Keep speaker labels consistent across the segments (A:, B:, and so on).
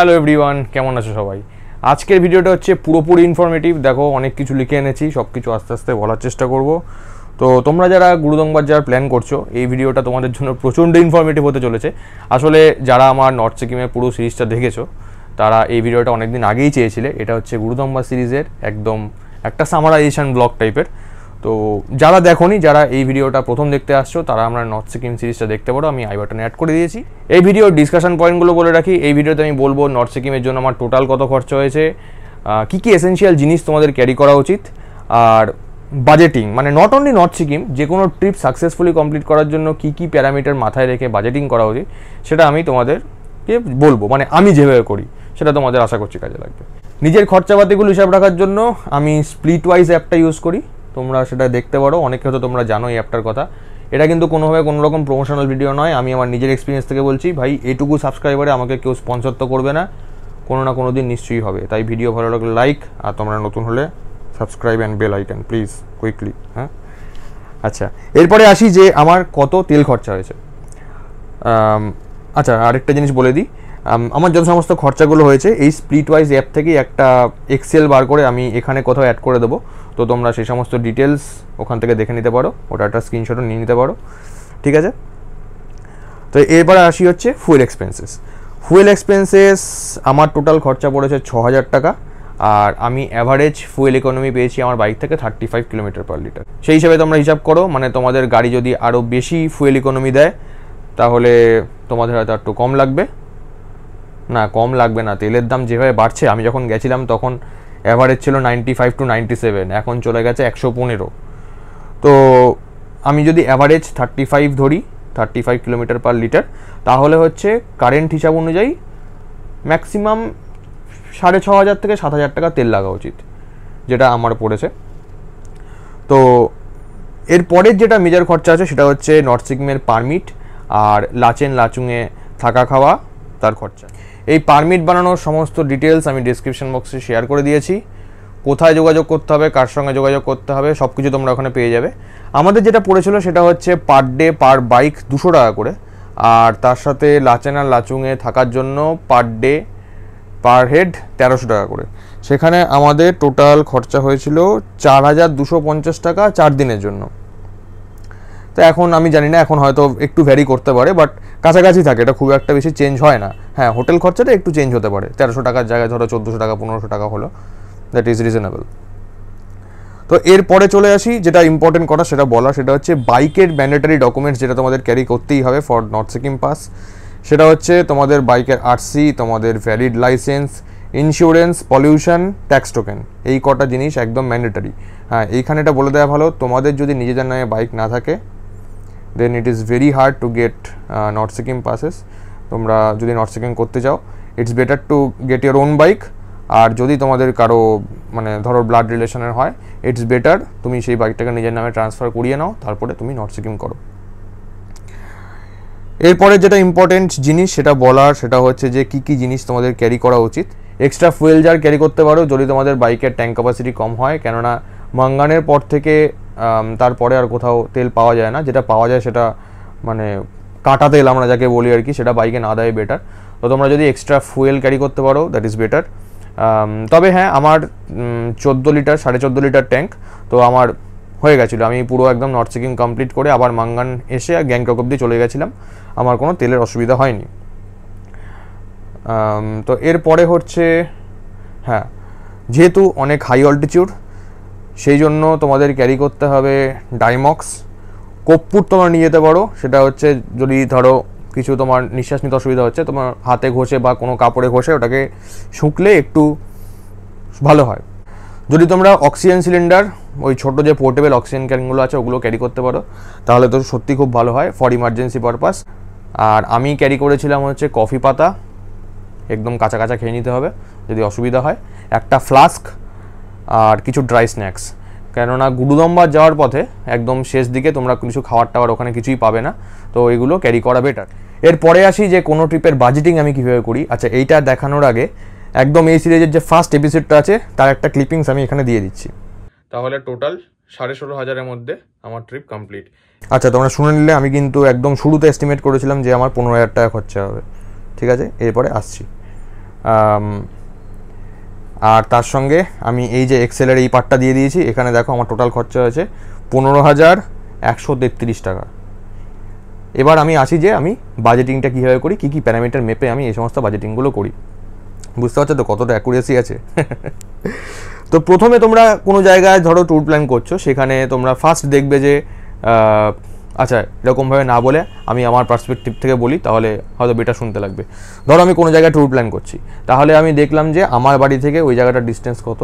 A: hello everyone কেমন আছো সবাই আজকের ভিডিওটা হচ্ছে পুরোপুরি ইনফরমেটিভ দেখো অনেক কিছু লিখে এনেছি সব কিছু আস্তে আস্তে বলার চেষ্টা করব তো তোমরা যারা গুরুদংবার যারা প্ল্যান করছো এই ভিডিওটা তোমাদের জন্য প্রচণ্ড ইনফরমেটিভ হতে চলেছে আসলে যারা আমার নর্থ সিকিমের পুরো সিরিজটা দেখেছো তারা এই ভিডিওটা অনেকদিন আগেই চেয়েছিলে এটা হচ্ছে গুরুদম্বা সিরিজের একদম একটা সামারাইজেশন ব্লগ টাইপের তো যারা দেখনি যারা এই ভিডিওটা প্রথম দেখতে আসছো তারা আমরা নর্থ সিকিম সিরিজটা দেখতে পারো আমি আই বাটনে অ্যাড করে দিয়েছি এই ভিডিওর ডিসকাশন পয়েন্টগুলো বলে রাখি এই ভিডিওতে আমি বলবো নর্থ সিকিমের জন্য আমার টোটাল কত খরচা হয়েছে কী কী এসেন্সিয়াল জিনিস তোমাদের ক্যারি করা উচিত আর বাজেটিং মানে নট অনলি নর্থ সিকিম যে কোনো ট্রিপ সাকসেসফুলি কমপ্লিট করার জন্য কী কী প্যারামিটার মাথায় রেখে বাজেটিং করা উচিত সেটা আমি তোমাদেরকে বলবো মানে আমি যেভাবে করি সেটা তোমাদের আশা করছি কাজে লাগবে নিজের খরচাপাতিগুলো হিসাব রাখার জন্য আমি স্প্লিট ওয়াইজ অ্যাপটা ইউজ করি তোমরা সেটা দেখতে পারো অনেকে হয়তো তোমরা জানো এই অ্যাপটার কথা এটা কিন্তু কোনোভাবে কোনো রকম প্রমোশনাল ভিডিও নয় আমি আমার নিজের এক্সপিরিয়েন্স থেকে বলছি ভাই এটুকু সাবস্ক্রাইবারে আমাকে কেউ স্পন্সর তো করবে না কোনো না কোনো দিন নিশ্চয়ই হবে তাই ভিডিও ভালো লাগলে লাইক আর তোমরা নতুন হলে subscribe and bell icon please quickly হ্যাঁ আচ্ছা এরপরে আসি যে আমার কত তেল খরচা হয়েছে আচ্ছা আরেকটা জিনিস বলে দিই আমার যত সমস্ত খরচাগুলো হয়েছে এই স্প্লিট ওয়াইজ অ্যাপ থেকেই একটা এক্সেল বার করে আমি এখানে কোথাও অ্যাড করে দেবো তো তোমরা সেই সমস্ত ডিটেলস ওখান থেকে দেখে নিতে পারো ওটা একটা স্ক্রিনশটও নিয়ে নিতে পারো ঠিক আছে তো এরপরে আসি হচ্ছে ফুয়েল এক্সপেন্সেস ফুয়েল এক্সপেন্সেস আমার টোটাল খরচা পড়েছে ছ হাজার টাকা আর আমি অ্যাভারেজ ফুয়েল ইকোনমি পেয়েছি আমার বাইক থেকে thirty five kilometre per litre সেই হিসাবে তোমরা হিসাব করো মানে তোমাদের গাড়ি যদি আরও বেশি ফুয়েল ইকোনমি দেয় তাহলে তোমাদের হয়তো একটু কম লাগবে না কম লাগবে না তেলের দাম যেভাবে বাড়ছে আমি যখন গেছিলাম তখন অ্যাভারেজ ছিল ninety five to ninety seven এখন চলে গেছে একশো পনেরো তো আমি যদি অ্যাভারেজ থার্টি ফাইভ ধরি thirty five kilometre per litre তাহলে হচ্ছে কারেন্ট হিসাব অনুযায়ী ম্যাক্সিমাম সাড়ে ছ হাজার থেকে সাত হাজার টাকা তেল লাগা উচিত যেটা আমার পড়েছে তো এরপরের যেটা মেজার খরচা আছে সেটা হচ্ছে নর্থ সিকিমের পারমিট আর লাচেন লাচুংয়ে থাকা খাওয়া তার খরচা এই পারমিট বানানোর সমস্ত ডিটেলস আমি ডিসক্রিপশন বক্সে শেয়ার করে দিয়েছি কোথায় যোগাযোগ করতে হবে কার সঙ্গে যোগাযোগ করতে হবে সব কিছু তোমরা ওখানে পেয়ে যাবে আমাদের যেটা পড়েছিল সেটা হচ্ছে পার ডে পার বাইক দুশো টাকা করে আর তার সাথে লাচেনা লাচুংয়ে থাকার জন্য পার ডে পার হেড তেরোশো টাকা করে সেখানে আমাদের টোটাল খরচা হয়েছিল চার হাজার দুশো পঞ্চাশ টাকা চার দিনের জন্য তো এখন আমি জানি না এখন হয়তো একটু ভ্যারি করতে পারে বাট কাছাকাছি থাকে এটা খুব একটা বেশি চেঞ্জ হয় না হ্যাঁ হোটেল খরচাটা একটু চেঞ্জ হতে পারে তেরোশো টাকার জায়গায় ধরো চোদ্দোশো টাকা পনেরোশো টাকা হলো দ্যাট ইজ রিজনেবল তো এরপরে চলে আসি যেটা ইম্পর্টেন্ট করা সেটা বলা সেটা হচ্ছে বাইকের ম্যান্ডেটারি ডকুমেন্টস যেটা তোমাদের ক্যারি করতেই হবে ফর নর্থ সিকিম পাস সেটা হচ্ছে তোমাদের বাইকের আরসি তোমাদের valid licence insurance pollution tax token এই কটা জিনিস একদম ম্যান্ডেটারি হ্যাঁ এইখানে এটা বলে দেওয়া ভালো তোমাদের যদি নিজেদের নামে বাইক না থাকে then it is very hard to get North Sikkim passes তোমরা যদি নর্থ সিকিম করতে চাও it's better to get your own bike আর যদি তোমাদের কারো মানে ধরো ব্লাড রিলেশনের হয় ইটস বেটার তুমি সেই বাইকটাকে নিজের নামে ট্রান্সফার করিয়ে নাও তারপরে তুমি নর্থ সিকিম করো এরপরে যেটা ইম্পর্টেন্ট জিনিস সেটা বলার সেটা হচ্ছে যে কি কি জিনিস তোমাদের ক্যারি করা উচিত এক্সট্রা ফুয়েল জার ক্যারি করতে পারো যদি তোমাদের বাইকের ট্যাঙ্ক ক্যাপাসিটি কম হয় কেননা মাঙ্গানের পর থেকে তারপরে আর কোথাও তেল পাওয়া যায় না যেটা পাওয়া যায় সেটা মানে কাটা তেল আমরা যাকে বলি আর কি সেটা বাইকে না দেয় বেটার তো তোমরা যদি এক্সট্রা ফুয়েল ক্যারি করতে পারো দ্যাট ইজ বেটার তবে হ্যাঁ আমার চোদ্দো লিটার সাড়ে চোদ্দো লিটার ট্যাঙ্ক তো আমার হয়ে গেছিলো আমি পুরো একদম নর্থ সিকিম কমপ্লিট করে আবার মাঙ্গান এসে গ্যাংটক অব্দি চলে গেছিলাম আমার কোনো তেলের অসুবিধা হয়নি তো এরপরে হচ্ছে হ্যাঁ যেহেতু অনেক হাই অল্টিচিউড সেই জন্য তোমাদের ক্যারি করতে হবে ডাইমক্স কর্পূর তোমরা নিয়ে যেতে পারো সেটা হচ্ছে যদি ধরো কিছু তোমার নিঃশ্বাস নিতে অসুবিধা হচ্ছে তোমার হাতে ঘষে বা কোনো কাপড়ে ঘষে ওটাকে শুকলে একটু ভালো হয় যদি তোমরা অক্সিজেন সিলিন্ডার ওই ছোটো যে পোর্টেবল অক্সিজেন ক্যানগুলো আছে ওগুলো ক্যারি করতে পারো তাহলে তো সত্যি খুব ভালো হয় ফর ইমার্জেন্সি পারপাস আর আমি ক্যারি করেছিলাম হচ্ছে কফি পাতা একদম কাঁচা কাঁচা খেয়ে নিতে হবে যদি অসুবিধা হয় একটা ফ্লাস্ক আর কিছু ড্রাই স্ন্যাক্স কেননা গুরুদম্বার যাওয়ার পথে একদম শেষ দিকে তোমরা কিছু খাবার টাওয়ার ওখানে কিছুই পাবে না তো এগুলো ক্যারি করা বেটার এরপরে আসি যে কোনো ট্রিপের বাজেটিং আমি কীভাবে করি আচ্ছা এইটা দেখানোর আগে একদম এই সিরিজের যে ফার্স্ট এপিসোডটা আছে তার একটা ক্লিপিংস আমি এখানে দিয়ে দিচ্ছি তাহলে টোটাল সাড়ে ষোলো হাজারের মধ্যে আমার ট্রিপ কমপ্লিট আচ্ছা তোমরা শুনে নিলে আমি কিন্তু একদম শুরুতে এস্টিমেট করেছিলাম যে আমার পনেরো হাজার টাকা খরচা হবে ঠিক আছে এরপরে আসছি আর তার সঙ্গে আমি এই যে এক্সেলের এই পার্টটা দিয়ে দিয়েছি এখানে দেখো আমার টোটাল খরচা হয়েছে পনেরো হাজার একশো তেত্রিশ টাকা এবার আমি আসি যে আমি বাজেটিংটা কীভাবে করি কী কী প্যারামিটার মেপে আমি এই সমস্ত বাজেটিংগুলো করি বুঝতে পারছো তো কতটা অ্যাকুরেসি আছে তো প্রথমে তোমরা কোনো জায়গায় ধরো ট্যুর প্ল্যান করছো সেখানে তোমরা ফার্স্ট দেখবে যে আচ্ছা এরকমভাবে না বলে আমি আমার পার্সপেক্টিভ থেকে বলি তাহলে হয়তো বেটা শুনতে লাগবে ধরো আমি কোনো জায়গায় ট্যুর প্ল্যান করছি তাহলে আমি দেখলাম যে আমার বাড়ি থেকে ওই জায়গাটার ডিস্টেন্স কত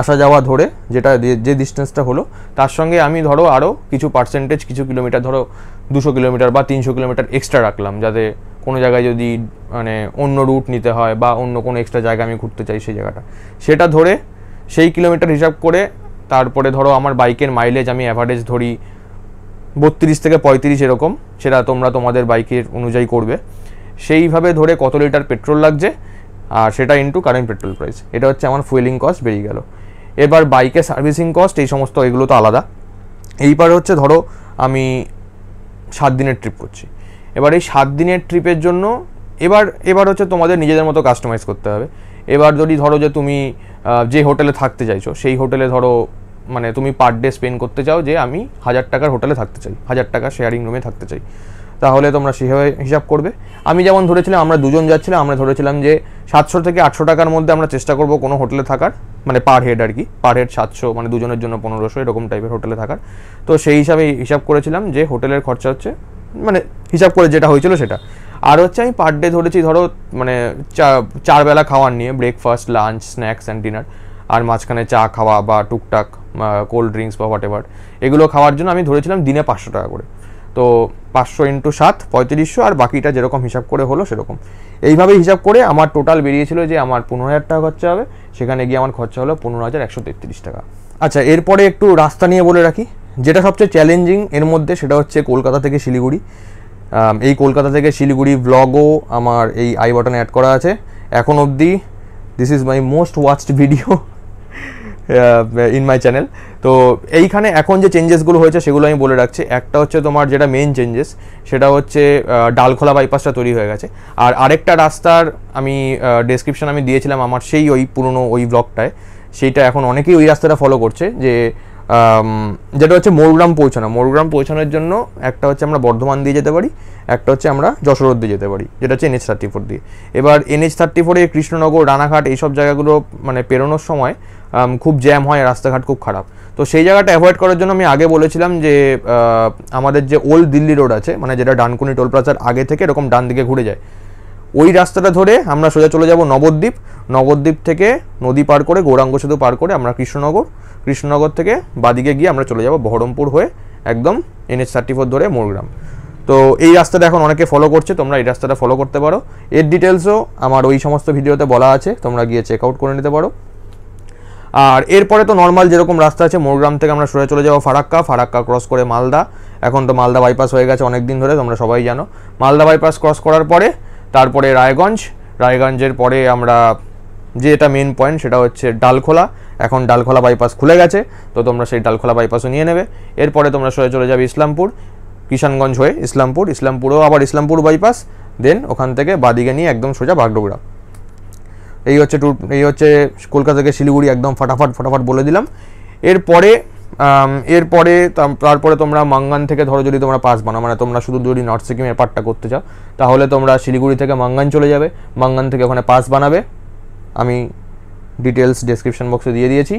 A: আসা যাওয়া ধরে যেটা যে ডিস্টেন্সটা হলো তার সঙ্গে আমি ধরো আরও কিছু পার্সেন্টেজ কিছু কিলোমিটার ধরো দুশো কিলোমিটার বা তিনশো কিলোমিটার এক্সট্রা রাখলাম যাতে কোনো জায়গায় যদি মানে অন্য রুট নিতে হয় বা অন্য কোনো এক্সট্রা জায়গা আমি ঘুরতে চাই সেই জায়গাটা সেটা ধরে সেই কিলোমিটার হিসাব করে তারপরে ধরো আমার বাইকের মাইলেজ আমি অ্যাভারেজ ধরি বত্রিশ থেকে পঁয়ত্রিশ এরকম সেটা তোমরা তোমাদের বাইকের অনুযায়ী করবে সেইভাবে ধরে কত লিটার পেট্রোল লাগছে আর সেটা ইন্টু কারেন্ট পেট্রোল প্রাইস এটা হচ্ছে আমার ফুয়েলিং কস্ট বেরিয়ে গেল এবার বাইকে সার্ভিসিং কস্ট এই সমস্ত এগুলো তো আলাদা এইবারে হচ্ছে ধরো আমি সাত দিনের ট্রিপ করছি এবার এই সাত দিনের ট্রিপের জন্য এবার এবার হচ্ছে তোমাদের নিজেদের মতো কাস্টমাইজ করতে হবে এবার যদি ধরো যে তুমি যে হোটেলে থাকতে চাইছো সেই হোটেলে ধরো মানে তুমি পার ডে স্পেন্ড করতে চাও যে আমি হাজার টাকার হোটেলে থাকতে চাই হাজার টাকা শেয়ারিং রুমে থাকতে চাই তাহলে তোমরা সেভাবে হিসাব করবে আমি যেমন ধরেছিলাম আমরা দুজন যাচ্ছিলাম আমরা ধরেছিলাম যে সাতশো থেকে আটশো টাকার মধ্যে আমরা চেষ্টা করব কোনো হোটেলে থাকার মানে পার হেড আর কি পার হেড সাতশো মানে দুজনের জন্য পনেরোশো এরকম টাইপের হোটেলে থাকার তো সেই হিসাবে হিসাব করেছিলাম যে হোটেলের খরচা হচ্ছে মানে হিসাব করে যেটা হয়েছিল সেটা আর হচ্ছে আমি পার ডে ধরেছি ধরো মানে চার বেলা খাওয়ার নিয়ে breakfast lunch snacks and dinner আর মাঝখানে চা খাওয়া বা টুকটাক কোল্ড ড্রিঙ্কস বা হোয়াট এভার এগুলো খাওয়ার জন্য আমি ধরেছিলাম দিনে পাঁচশো টাকা করে তো পাঁচশো ইন্টু সাত পঁয়ত্রিশশো আর বাকিটা যেরকম হিসাব করে হলো সেরকম এইভাবে হিসাব করে আমার টোটাল বেরিয়েছিল যে আমার পনেরো হাজার টাকা খরচা হবে সেখানে গিয়ে আমার খরচা হলো পনেরো হাজার একশো তেত্রিশ টাকা আচ্ছা এরপরে একটু রাস্তা নিয়ে বলে রাখি যেটা সবচেয়ে চ্যালেঞ্জিং এর মধ্যে সেটা হচ্ছে কলকাতা থেকে শিলিগুড়ি এই কলকাতা থেকে শিলিগুড়ি ব্লগও আমার এই আই বাটনে অ্যাড করা আছে এখন অবধি this is my most watched video in my channel তো এইখানে এখন যে চেঞ্জেসগুলো হয়েছে সেগুলো আমি বলে রাখছি একটা হচ্ছে তোমার যেটা মেন চেঞ্জেস সেটা হচ্ছে ডালখোলা বাইপাসটা তৈরি হয়ে গেছে আর আরেকটা রাস্তার আমি ডেসক্রিপশান আমি দিয়েছিলাম আমার সেই ওই পুরনো ওই ব্লগটায় সেইটা এখন অনেকেই ওই রাস্তাটা ফলো করছে যে যেটা হচ্ছে মোরগ্রাম পৌঁছানো মোরগ্রাম পৌঁছানোর জন্য একটা হচ্ছে আমরা বর্ধমান দিয়ে যেতে পারি একটা হচ্ছে আমরা যশোর দিয়ে যেতে পারি যেটা হচ্ছে এনএচ থার্টি ফোর দিয়ে এবার এনএচ থার্টি ফোরে কৃষ্ণনগর রানাঘাট এইসব জায়গাগুলো মানে পেরোনোর সময় খুব জ্যাম হয় রাস্তাঘাট খুব খারাপ তো সেই জায়গাটা অ্যাভয়েড করার জন্য আমি আগে বলেছিলাম যে আমাদের যে ওল্ড দিল্লি রোড আছে মানে যেটা ডানকুনি টোল প্লাজার আগে থেকে এরকম ডান দিকে ঘুরে যায় ওই রাস্তাটা ধরে আমরা সোজা চলে যাব নবদ্বীপ নবদ্বীপ থেকে নদী পার করে গৌরাঙ্গ সেতু পার করে আমরা কৃষ্ণনগর কৃষ্ণনগর থেকে বাদিকে গিয়ে আমরা চলে যাব বহরমপুর হয়ে একদম এনএচ থার্টি ফোর ধরে মোরগ্রাম তো এই রাস্তাটা এখন অনেকে ফলো করছে তোমরা এই রাস্তাটা ফলো করতে পারো এর ডিটেলসও আমার ওই সমস্ত ভিডিওতে বলা আছে তোমরা গিয়ে চেক আউট করে নিতে পারো আর এরপরে তো নর্মাল যেরকম রাস্তা আছে মোরগ্রাম থেকে আমরা সোজা চলে যাবো ফারাক্কা ফারাক্কা ক্রস করে মালদা এখন তো মালদা বাইপাস হয়ে গেছে অনেক দিন ধরে তোমরা সবাই জানো মালদা বাইপাস ক্রস করার পরে তারপরে রায়গঞ্জ রায়গঞ্জের পরে আমরা যেটা মেন পয়েন্ট সেটা হচ্ছে ডালখোলা এখন ডালখোলা বাইপাস খুলে গেছে তো তোমরা সেই ডালখোলা বাইপাসও নিয়ে নেবে এরপরে তোমরা সরে চলে যাবে ইসলামপুর কিষানগঞ্জ হয়ে ইসলামপুর ইসলামপুরও আবার ইসলামপুর বাইপাস দেন ওখান থেকে বাদিকে নিয়ে একদম সোজা বাগডোগরা এই হচ্ছে ট্যুর এই হচ্ছে কলকাতা থেকে শিলিগুড়ি একদম ফাটাফাট ফাটাফাট বলে দিলাম এরপরে এরপরে তারপরে তোমরা মাঙ্গান থেকে ধরো যদি তোমরা পাস বানাও মানে তোমরা শুধু যদি নর্থ সিকিমের পার্টটা করতে চাও তাহলে তোমরা শিলিগুড়ি থেকে মাঙ্গান চলে যাবে মাঙ্গান থেকে ওখানে পাস বানাবে আমি ডিটেলস ডেসক্রিপশন বক্সে দিয়ে দিয়েছি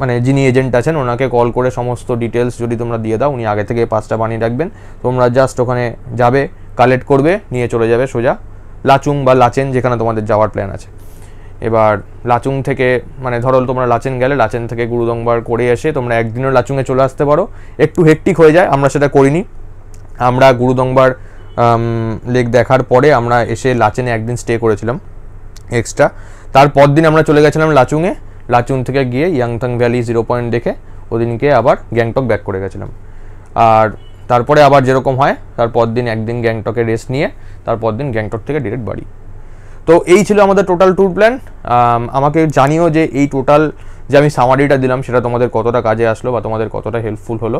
A: মানে যিনি এজেন্ট আছেন ওনাকে কল করে সমস্ত ডিটেলস যদি তোমরা দিয়ে দাও উনি আগে থেকে পাসটা বানিয়ে রাখবেন তোমরা জাস্ট ওখানে যাবে কালেক্ট করবে নিয়ে চলে যাবে সোজা লাচুং বা লাচেন যেখানে তোমাদের যাওয়ার প্ল্যান আছে এবার লাচুং থেকে মানে ধরো তোমরা লাচেন গেলে লাচেন থেকে গুরুদংবার করে এসে তোমরা একদিনও লাচুংয়ে চলে আসতে পারো একটু হেকটিক হয়ে যায় আমরা সেটা করিনি আমরা গুরুদংবার লেক দেখার পরে আমরা এসে লাচেনে একদিন স্টে করেছিলাম এক্সট্রা তারপর দিন আমরা চলে গেছিলাম লাচুংয়ে লাচুং থেকে গিয়ে ইয়াংথাং ভ্যালি জিরো পয়েন্ট দেখে ওদিনকে আবার গ্যাংটক ব্যাক করে গেছিলাম আর তারপরে আবার যেরকম হয় তারপর দিন একদিন গ্যাংটকে রেস্ট নিয়ে তারপর দিন গ্যাংটক থেকে ডিরেক্ট বাড়ি তো এই ছিল আমাদের টোটাল ট্যুর প্ল্যান আমাকে জানিও যে এই টোটাল যে আমি সামারিটা দিলাম সেটা তোমাদের কতটা কাজে আসলো বা তোমাদের কতটা হেল্পফুল হলো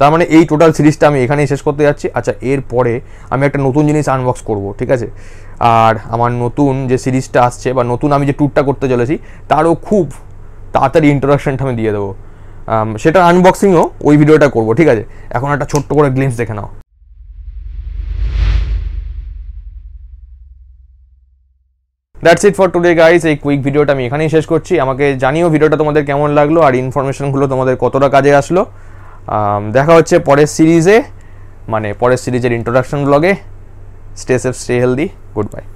A: তার মানে এই টোটাল সিরিজটা আমি এখানেই শেষ করতে যাচ্ছি আচ্ছা এরপরে আমি একটা নতুন জিনিস আনবক্স করব ঠিক আছে আর আমার নতুন যে সিরিজটা আসছে বা নতুন আমি যে ট্যুরটা করতে চলেছি তারও খুব তাড়াতাড়ি ইন্ট্রোডাকশনটা আমি দিয়ে দেবো সেটা আনবক্সিংও ওই ভিডিওটা করব ঠিক আছে এখন একটা ছোট্ট করে গ্লিমস দেখে নাও that's it for today guys এই কুইক ভিডিওটা আমি এখানেই শেষ করছি আমাকে জানিও ভিডিওটা তোমাদের কেমন লাগলো আর ইনফরমেশনগুলো তোমাদের কতটা কাজে আসলো দেখা হচ্ছে পরের সিরিজে মানে পরের সিরিজের ইন্ট্রোডাকশন ব্লগে stay safe stay healthy good by